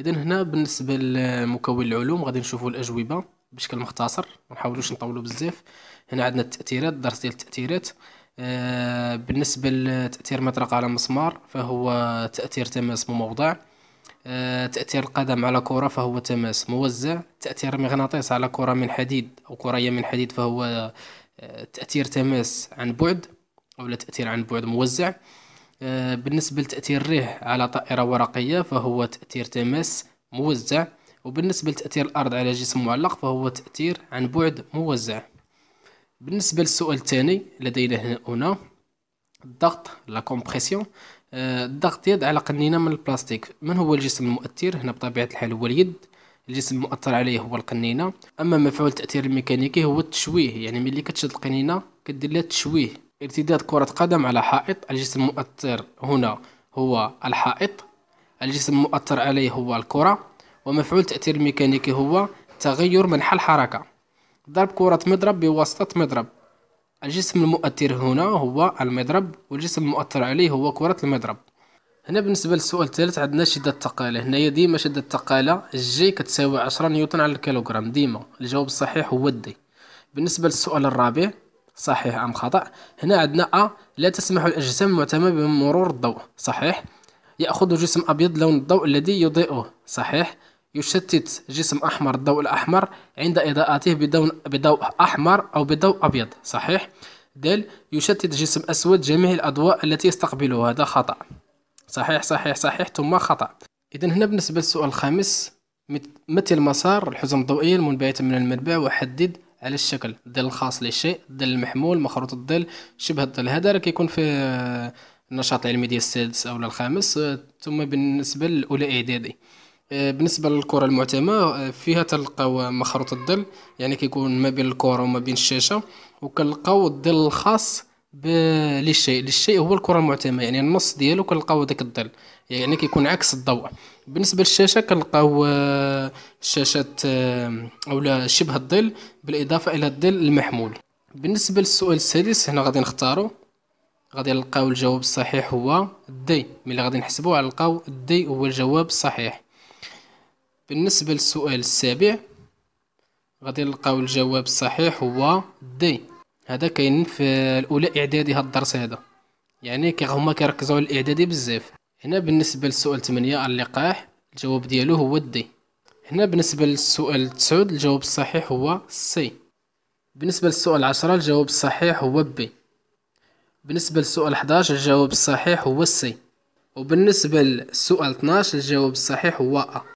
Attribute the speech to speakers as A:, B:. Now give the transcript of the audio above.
A: اذا هنا بالنسبه لمكون العلوم غادي نشوفوا الاجوبه بشكل مختصر ما نحاولوش نطولوا بزاف هنا عندنا التاثيرات درس ديال التاثيرات آه، بالنسبه لتاثير مطرقه على مسمار فهو تاثير تماس مموضع آه، تاثير القدم على كره فهو تماس موزع تاثير مغناطيس على كره من حديد او كريه من حديد فهو آه، تاثير تماس عن بعد او تاثير عن بعد موزع آه، بالنسبة لتأثير الريح على طائرة ورقية فهو تأثير تماس موزع وبالنسبة لتأثير الأرض على جسم معلق فهو تأثير عن بعد موزع بالنسبة للسؤال الثاني لدينا هنا الضغط لا كومبريسيون آه، الضغط يد على قنينة من البلاستيك من هو الجسم المؤثر هنا بطبيعة الحال هو اليد الجسم المؤثر عليه هو القنينة أما مفعول التأثير الميكانيكي هو التشويه يعني ملي كتشد القنينة كدير لها التشويه ارتداد كرة قدم على حائط الجسم المؤثر هنا هو الحائط الجسم المؤثر عليه هو الكرة ومفعول تأثير ميكانيكي هو تغير منحى الحركة ضرب كرة مضرب بواسطة مضرب الجسم المؤثر هنا هو المضرب والجسم المؤثر عليه هو كرة المضرب هنا بالنسبة للسؤال الثالث عندنا شدة التقالة هنايا ديما شدة التقالة جي كتساوي عشرة نيوتن على الكيلوغرام ديما الجواب الصحيح هو دي بالنسبة للسؤال الرابع صحيح أم خطأ هنا عندنا أ لا تسمح الأجسام المعتمة بمرور الضوء صحيح يأخذ جسم أبيض لون الضوء الذي يضيئه صحيح يشتت جسم أحمر الضوء الأحمر عند إضاءته بدون بضوء أحمر أو بضوء أبيض صحيح د يشتت جسم أسود جميع الأضواء التي يستقبله هذا خطأ صحيح صحيح صحيح ثم خطأ إذا هنا بالنسبة للسؤال الخامس مثل مسار الحزم الضوئية المنبعثة من المربع وحدد على الشكل ديال الخاص للشيء ديال المحمول مخروط الظل شبه الظل هذا راه كيكون في النشاط آه، العلمي ديال السادس او الخامس آه، ثم بالنسبه للاولى اعدادي آه، بالنسبه للكره المعتمه فيها تلقاو مخروط الظل يعني كيكون ما بين الكره وما بين الشاشه وكنلقاو الظل الخاص للشيء للشيء هو الكره المعتمه يعني النص ديالو كنلقاو داك الظل يعني كيكون عكس الضوء بالنسبه للشاشه كنلقاو الشاشات آه، اولا آه، شبه الظل بالاضافه الى الظل المحمول بالنسبه للسؤال السادس هنا غادي نختارو غادي نلقاو الجواب الصحيح هو الدي ملي غادي نحسبو غنلقاو الدي هو الجواب الصحيح بالنسبه للسؤال السابع غادي نلقاو الجواب الصحيح هو دي هذا كاين في الاولى اعدادي هاد الدرس هذا يعني كي هما كيركزوا على الاعدادي بزاف هنا بالنسبة للسؤال 8 اللقاح الجواب ديالو هو دي هنا بالنسبة للسؤال 9 الجواب الصحيح هو سي بالنسبة للسؤال 10 الجواب الصحيح هو بي بالنسبة للسؤال 11 الجواب الصحيح هو سي وبالنسبة للسؤال 12 الجواب الصحيح هو أ